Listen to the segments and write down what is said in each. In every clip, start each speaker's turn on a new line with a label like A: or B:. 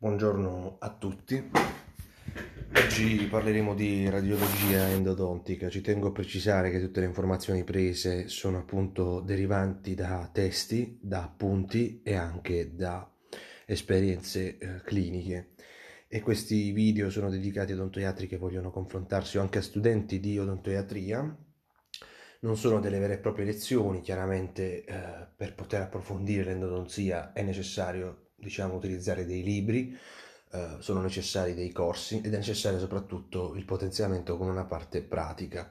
A: Buongiorno a tutti. Oggi parleremo di radiologia endodontica. Ci tengo a precisare che tutte le informazioni prese sono appunto derivanti da testi, da appunti e anche da esperienze eh, cliniche. E questi video sono dedicati ad odontoiatri che vogliono confrontarsi o anche a studenti di odontoiatria. Non sono delle vere e proprie lezioni, chiaramente eh, per poter approfondire l'endodonzia è necessario diciamo, utilizzare dei libri, eh, sono necessari dei corsi ed è necessario soprattutto il potenziamento con una parte pratica.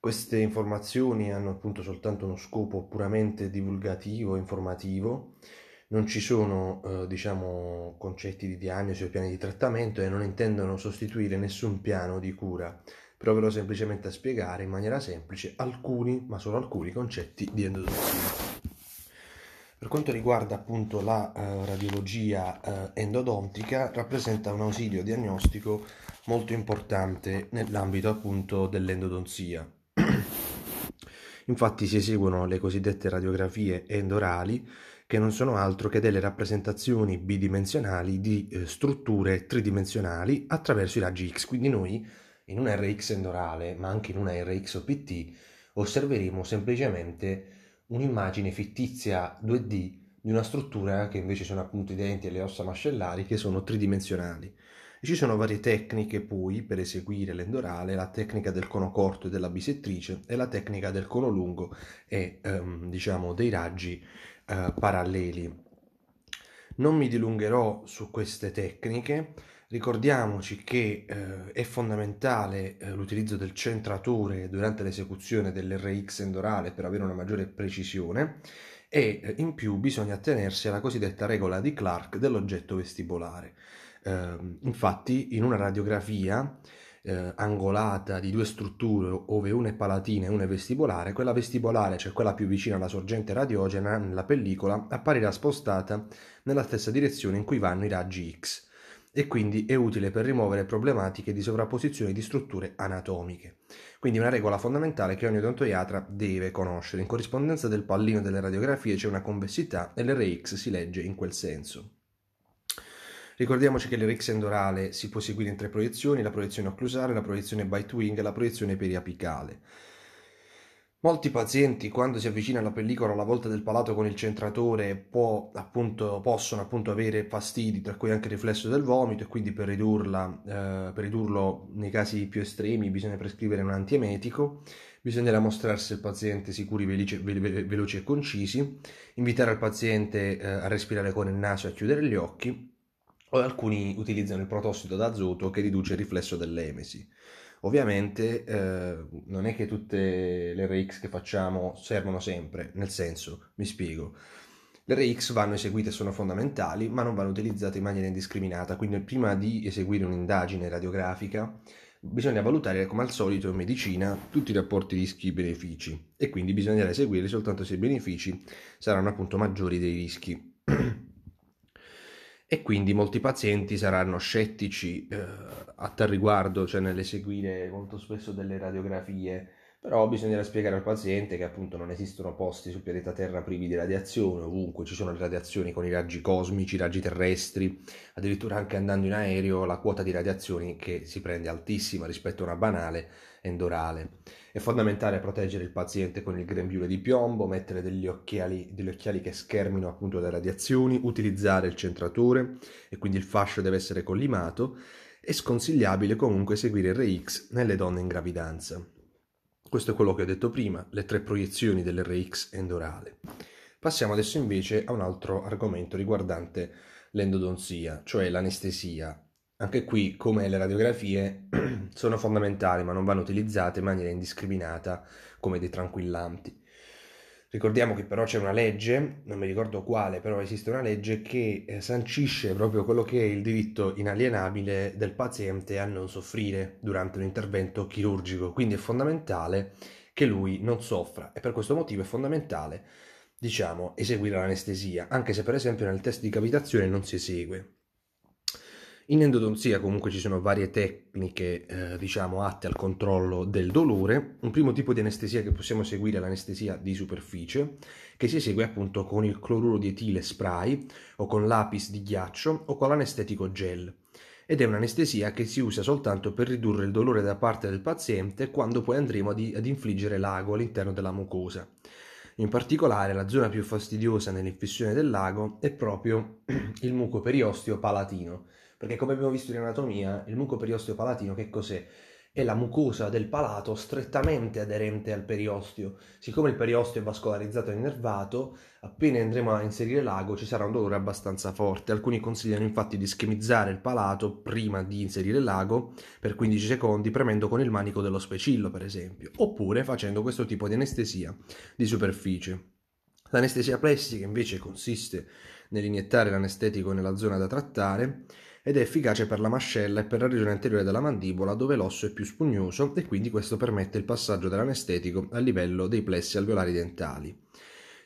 A: Queste informazioni hanno appunto soltanto uno scopo puramente divulgativo, informativo, non ci sono eh, diciamo, concetti di diagnosi o piani di trattamento e non intendono sostituire nessun piano di cura. Proverò semplicemente a spiegare in maniera semplice alcuni, ma solo alcuni concetti di endotossina quanto riguarda appunto la eh, radiologia eh, endodontica, rappresenta un ausilio diagnostico molto importante nell'ambito appunto dell'endodonzia. Infatti si eseguono le cosiddette radiografie endorali che non sono altro che delle rappresentazioni bidimensionali di eh, strutture tridimensionali attraverso i raggi X. Quindi noi in un RX endorale, ma anche in una RX OPT, osserveremo semplicemente un'immagine fittizia 2D di una struttura che invece sono appunto i denti e le ossa mascellari che sono tridimensionali. E ci sono varie tecniche poi per eseguire l'endorale, la tecnica del cono corto e della bisettrice e la tecnica del cono lungo e ehm, diciamo dei raggi eh, paralleli. Non mi dilungherò su queste tecniche, Ricordiamoci che eh, è fondamentale eh, l'utilizzo del centratore durante l'esecuzione dell'RX endorale per avere una maggiore precisione e eh, in più bisogna attenersi alla cosiddetta regola di Clark dell'oggetto vestibolare. Ehm, infatti in una radiografia eh, angolata di due strutture ove una è palatina e una è vestibolare, quella vestibolare, cioè quella più vicina alla sorgente radiogena nella pellicola, apparirà spostata nella stessa direzione in cui vanno i raggi X e quindi è utile per rimuovere problematiche di sovrapposizione di strutture anatomiche. Quindi una regola fondamentale che ogni odontoiatra deve conoscere. In corrispondenza del pallino delle radiografie c'è una convessità e l'RX si legge in quel senso. Ricordiamoci che l'RX endorale si può seguire in tre proiezioni, la proiezione occlusale, la proiezione by twing e la proiezione periapicale. Molti pazienti quando si avvicina alla pellicola alla volta del palato con il centratore può, appunto, possono appunto avere fastidi, tra cui anche il riflesso del vomito e quindi per, ridurla, eh, per ridurlo nei casi più estremi bisogna prescrivere un antiemetico, bisognerà mostrarsi al paziente sicuri, velice, veloci e concisi, invitare il paziente eh, a respirare con il naso e a chiudere gli occhi o alcuni utilizzano il protossido d'azoto che riduce il riflesso dell'emesi. Ovviamente eh, non è che tutte le RX che facciamo servono sempre, nel senso, mi spiego. Le RX vanno eseguite e sono fondamentali, ma non vanno utilizzate in maniera indiscriminata, quindi prima di eseguire un'indagine radiografica bisogna valutare come al solito in medicina tutti i rapporti rischi-benefici e quindi bisognerà eseguirli soltanto se i benefici saranno appunto maggiori dei rischi. e quindi molti pazienti saranno scettici eh, a tal riguardo, cioè nell'eseguire molto spesso delle radiografie però bisognerà spiegare al paziente che appunto non esistono posti sul pianeta Terra privi di radiazione, ovunque ci sono le radiazioni con i raggi cosmici, i raggi terrestri, addirittura anche andando in aereo la quota di radiazioni che si prende è altissima rispetto a una banale endorale. È fondamentale proteggere il paziente con il grembiule di piombo, mettere degli occhiali, degli occhiali che schermino appunto le radiazioni, utilizzare il centratore e quindi il fascio deve essere collimato, è sconsigliabile comunque seguire il RX nelle donne in gravidanza. Questo è quello che ho detto prima, le tre proiezioni dell'RX endorale. Passiamo adesso invece a un altro argomento riguardante l'endodonzia, cioè l'anestesia. Anche qui, come le radiografie, sono fondamentali ma non vanno utilizzate in maniera indiscriminata come dei tranquillanti. Ricordiamo che però c'è una legge, non mi ricordo quale, però esiste una legge che eh, sancisce proprio quello che è il diritto inalienabile del paziente a non soffrire durante un intervento chirurgico, quindi è fondamentale che lui non soffra e per questo motivo è fondamentale, diciamo, eseguire l'anestesia, anche se per esempio nel test di cavitazione non si esegue. In endodonzia comunque ci sono varie tecniche, eh, diciamo, atte al controllo del dolore. Un primo tipo di anestesia che possiamo seguire è l'anestesia di superficie, che si esegue appunto con il cloruro di etile spray o con l'apis di ghiaccio o con l'anestetico gel ed è un'anestesia che si usa soltanto per ridurre il dolore da parte del paziente quando poi andremo ad, ad infliggere l'ago all'interno della mucosa. In particolare la zona più fastidiosa nell'infissione dell'ago è proprio il muco periostio palatino, perché come abbiamo visto in anatomia, il muco periosteo palatino che cos'è? È la mucosa del palato strettamente aderente al periosteo. Siccome il periosteo è vascolarizzato e innervato, appena andremo a inserire l'ago ci sarà un dolore abbastanza forte. Alcuni consigliano infatti di ischemizzare il palato prima di inserire l'ago per 15 secondi premendo con il manico dello specillo, per esempio, oppure facendo questo tipo di anestesia di superficie. L'anestesia plastica invece consiste nell'iniettare l'anestetico nella zona da trattare ed è efficace per la mascella e per la regione anteriore della mandibola dove l'osso è più spugnoso e quindi questo permette il passaggio dell'anestetico a livello dei plessi alveolari dentali.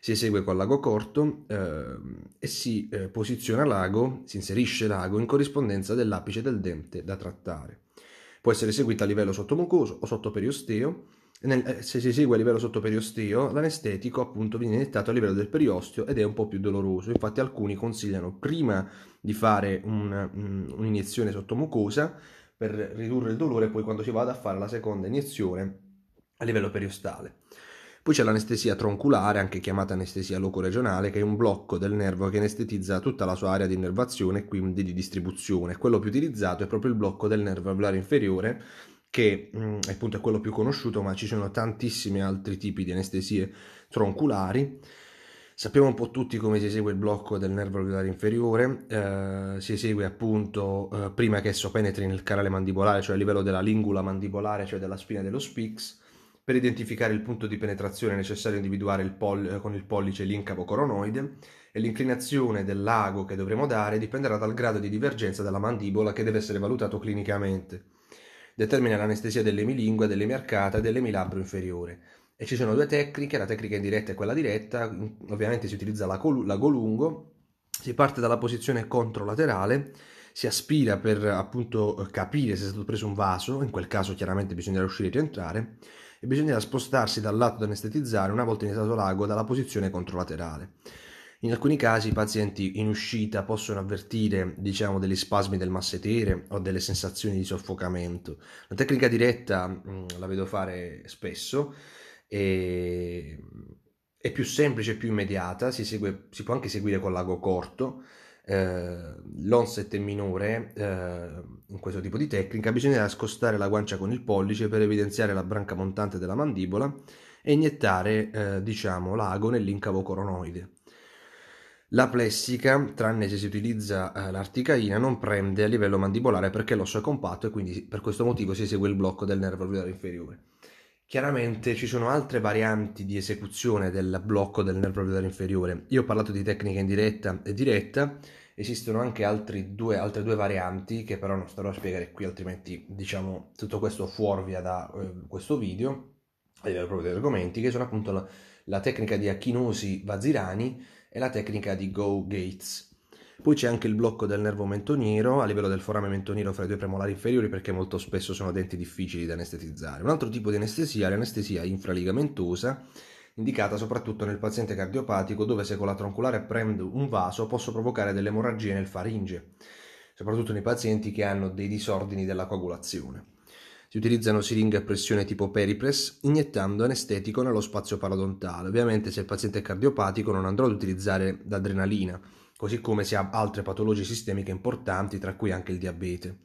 A: Si esegue con l'ago corto eh, e si eh, posiziona l'ago, si inserisce l'ago in corrispondenza dell'apice del dente da trattare. Può essere eseguita a livello sottomucoso o sotto periosteo nel, eh, se si esegue a livello sottoperiosteo, l'anestetico appunto viene iniettato a livello del periosteo ed è un po' più doloroso. Infatti alcuni consigliano prima di fare un, mm, un'iniezione sottomucosa per ridurre il dolore, poi quando si vada a fare la seconda iniezione a livello periostale. Poi c'è l'anestesia tronculare, anche chiamata anestesia loco-regionale, che è un blocco del nervo che anestetizza tutta la sua area di innervazione e quindi di distribuzione. Quello più utilizzato è proprio il blocco del nervo alveolare inferiore, che mh, appunto è quello più conosciuto, ma ci sono tantissimi altri tipi di anestesie tronculari. Sappiamo un po' tutti come si esegue il blocco del nervo alveolare inferiore, eh, si esegue appunto eh, prima che esso penetri nel canale mandibolare, cioè a livello della lingula mandibolare, cioè della spina dello spix, per identificare il punto di penetrazione è necessario individuare il pol- eh, con il pollice l'incavo coronoide e l'inclinazione dell'ago che dovremo dare dipenderà dal grado di divergenza della mandibola che deve essere valutato clinicamente determina l'anestesia dell'emilingue, dell'emiarcata e dell'emilabro inferiore. E ci sono due tecniche, la tecnica indiretta e quella diretta, ovviamente si utilizza l'ago lungo, si parte dalla posizione controlaterale, si aspira per appunto capire se è stato preso un vaso, in quel caso chiaramente bisognerà uscire e rientrare, e bisognerà spostarsi dal lato da anestetizzare una volta iniziato l'ago dalla posizione controlaterale. In alcuni casi i pazienti in uscita possono avvertire diciamo, degli spasmi del massetere o delle sensazioni di soffocamento. La tecnica diretta mh, mm, la vedo fare spesso e è più semplice, più immediata, si, segue, si può anche seguire con l'ago corto. Eh, l'onset è minore eh, in questo tipo di tecnica, bisogna scostare la guancia con il pollice per evidenziare la branca montante della mandibola e iniettare eh, diciamo, l'ago nell'incavo coronoide. La plessica, tranne se si utilizza eh, l'articaina, non prende a livello mandibolare perché l'osso è compatto e quindi per questo motivo si esegue il blocco del nervo alveolare inferiore. Chiaramente ci sono altre varianti di esecuzione del blocco del nervo alveolare inferiore. Io ho parlato di tecnica indiretta e diretta, esistono anche due, altre due varianti che però non starò a spiegare qui, altrimenti diciamo tutto questo fuorvia da eh, questo video, a livello proprio degli argomenti, che sono appunto la, la tecnica di Achinosi Vazirani è la tecnica di Go Gates. Poi c'è anche il blocco del nervo mentoniero a livello del forame mentoniero fra i due premolari inferiori perché molto spesso sono denti difficili da anestetizzare. Un altro tipo di anestesia è l'anestesia infraligamentosa indicata soprattutto nel paziente cardiopatico dove se con la troncolare prendo un vaso posso provocare delle emorragie nel faringe, soprattutto nei pazienti che hanno dei disordini della coagulazione. Si utilizzano siringhe a pressione tipo Peripress, iniettando anestetico nello spazio parodontale. Ovviamente se il paziente è cardiopatico non andrò ad utilizzare l'adrenalina, così come se ha altre patologie sistemiche importanti, tra cui anche il diabete.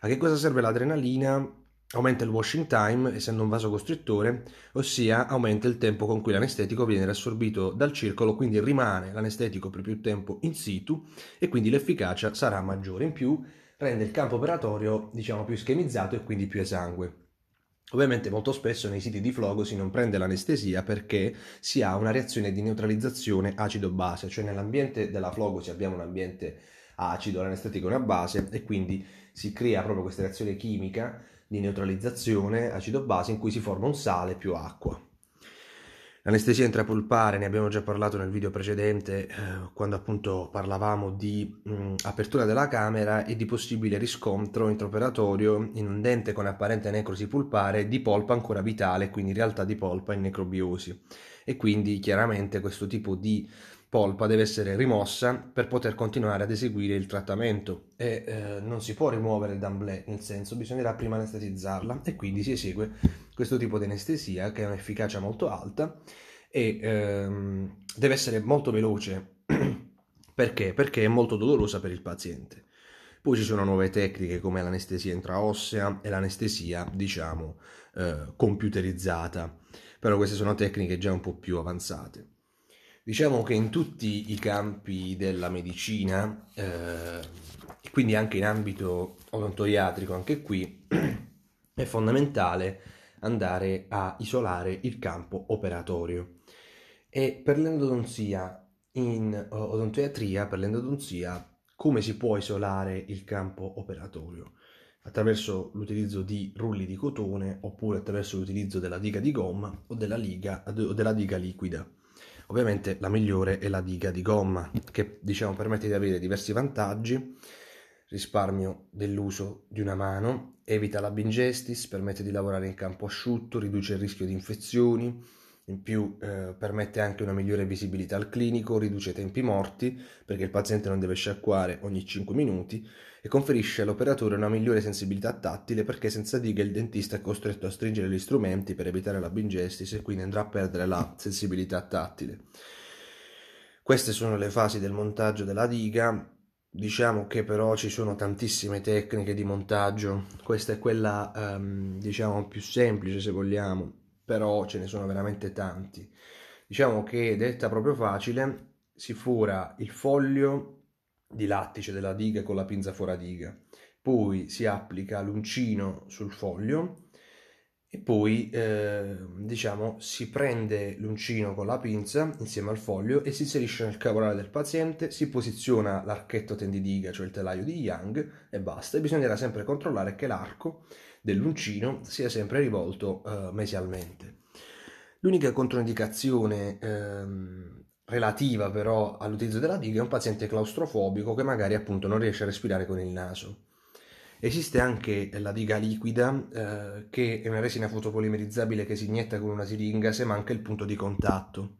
A: A che cosa serve l'adrenalina? Aumenta il washing time, essendo un vasocostrittore, ossia aumenta il tempo con cui l'anestetico viene riassorbito dal circolo, quindi rimane l'anestetico per più tempo in situ e quindi l'efficacia sarà maggiore. In più rende il campo operatorio diciamo più schemizzato e quindi più esangue. Ovviamente molto spesso nei siti di flogo si non prende l'anestesia perché si ha una reazione di neutralizzazione acido-base, cioè nell'ambiente della flogosi abbiamo un ambiente acido, l'anestetico è una base e quindi si crea proprio questa reazione chimica di neutralizzazione acido-base in cui si forma un sale più acqua. L'anestesia intrapolpare, ne abbiamo già parlato nel video precedente, eh, quando appunto parlavamo di mh, apertura della camera e di possibile riscontro intraoperatorio in un dente con apparente necrosi pulpare di polpa ancora vitale, quindi in realtà di polpa in necrobiosi. E quindi chiaramente questo tipo di polpa deve essere rimossa per poter continuare ad eseguire il trattamento e eh, non si può rimuovere il d'amblè, nel senso bisognerà prima anestetizzarla e quindi si esegue questo tipo di anestesia che ha un'efficacia molto alta e ehm, deve essere molto veloce perché? Perché è molto dolorosa per il paziente. Poi ci sono nuove tecniche come l'anestesia intraossea e l'anestesia, diciamo, eh, computerizzata, però queste sono tecniche già un po' più avanzate. Diciamo che in tutti i campi della medicina, eh, e quindi anche in ambito odontoiatrico, anche qui, è fondamentale andare a isolare il campo operatorio. E per l'endodonzia, in eh, odontoiatria, per l'endodonzia, come si può isolare il campo operatorio? Attraverso l'utilizzo di rulli di cotone oppure attraverso l'utilizzo della diga di gomma o della, liga, o della diga liquida. Ovviamente la migliore è la diga di gomma, che diciamo, permette di avere diversi vantaggi, risparmio dell'uso di una mano, evita la bingestis, permette di lavorare in campo asciutto, riduce il rischio di infezioni, in più eh, permette anche una migliore visibilità al clinico, riduce i tempi morti perché il paziente non deve sciacquare ogni 5 minuti e conferisce all'operatore una migliore sensibilità tattile perché senza diga il dentista è costretto a stringere gli strumenti per evitare la bingestis e quindi andrà a perdere la sensibilità tattile. Queste sono le fasi del montaggio della diga. Diciamo che però ci sono tantissime tecniche di montaggio, questa è quella ehm, diciamo più semplice se vogliamo, però ce ne sono veramente tanti. Diciamo che, detta proprio facile, si fura il foglio di lattice della diga con la pinza foradiga, poi si applica l'uncino sul foglio e poi eh, diciamo si prende l'uncino con la pinza insieme al foglio e si inserisce nel cavolare del paziente, si posiziona l'archetto tendidiga, cioè il telaio di Yang e basta e bisognerà sempre controllare che l'arco dell'uncino sia sempre rivolto eh, mesialmente. L'unica controindicazione ehm, relativa però all'utilizzo della diga è un paziente claustrofobico che magari appunto non riesce a respirare con il naso. Esiste anche la diga liquida, eh, che è una resina fotopolimerizzabile che si inietta con una siringa se manca il punto di contatto.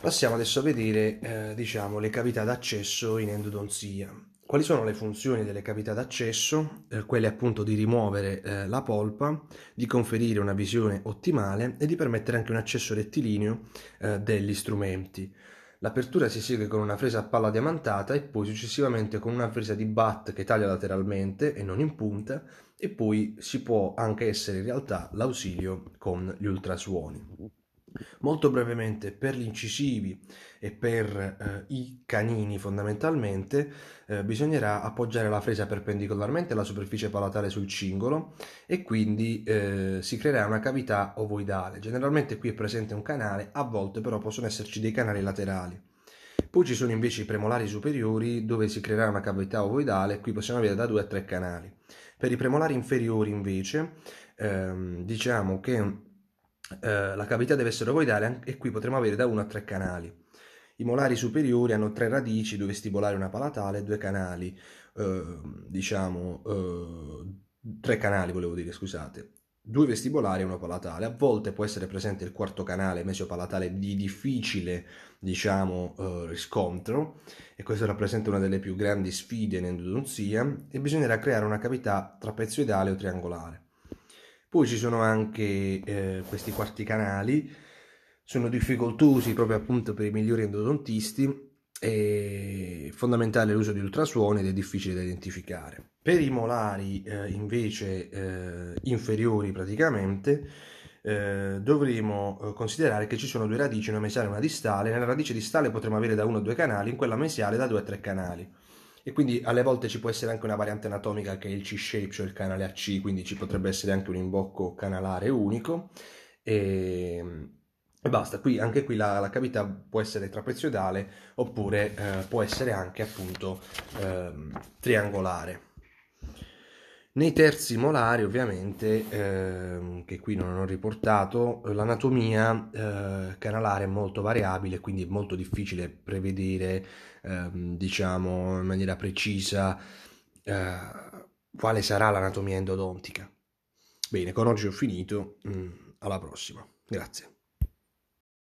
A: Passiamo adesso a vedere eh, diciamo, le cavità d'accesso in endodonzia. Quali sono le funzioni delle cavità d'accesso? Eh, quelle appunto di rimuovere eh, la polpa, di conferire una visione ottimale e di permettere anche un accesso rettilineo eh, degli strumenti. L'apertura si segue con una fresa a palla diamantata e poi successivamente con una fresa di bat che taglia lateralmente e non in punta e poi si può anche essere in realtà l'ausilio con gli ultrasuoni. Molto brevemente, per gli incisivi e per eh, i canini fondamentalmente eh, bisognerà appoggiare la fresa perpendicolarmente alla superficie palatale sul cingolo e quindi eh, si creerà una cavità ovoidale. Generalmente qui è presente un canale, a volte però possono esserci dei canali laterali. Poi ci sono invece i premolari superiori dove si creerà una cavità ovoidale, qui possiamo avere da 2 a 3 canali. Per i premolari inferiori invece ehm, diciamo che eh, la cavità deve essere ovoidale e qui potremo avere da 1 a 3 canali. I molari superiori hanno tre radici, due vestibolari, una palatale e due canali, eh, diciamo, eh, tre canali volevo dire, scusate, due vestibolari e uno palatale. A volte può essere presente il quarto canale mesiopalatale di difficile, diciamo, eh, riscontro e questo rappresenta una delle più grandi sfide in endodonzia e bisognerà creare una cavità trapezoidale o triangolare. Poi ci sono anche eh, questi quarti canali, sono difficoltosi proprio appunto per i migliori endodontisti, è fondamentale l'uso di ultrasuoni ed è difficile da identificare. Per i molari eh, invece eh, inferiori praticamente eh, dovremo eh, considerare che ci sono due radici, una mesiale e una distale. Nella radice distale potremmo avere da 1 a 2 canali, in quella mesiale da 2 a 3 canali. E quindi alle volte ci può essere anche una variante anatomica che è il C-shape, cioè il canale AC, quindi ci potrebbe essere anche un imbocco canalare unico. E, ehm, e basta, qui, anche qui la, la, cavità può essere trapezoidale oppure eh, può essere anche appunto eh, triangolare. Nei terzi molari, ovviamente, ehm, che qui non ho riportato, l'anatomia eh, canalare è molto variabile, quindi è molto difficile prevedere, ehm, diciamo, in maniera precisa eh, quale sarà l'anatomia endodontica. Bene, con oggi ho finito, mm, alla prossima. Grazie.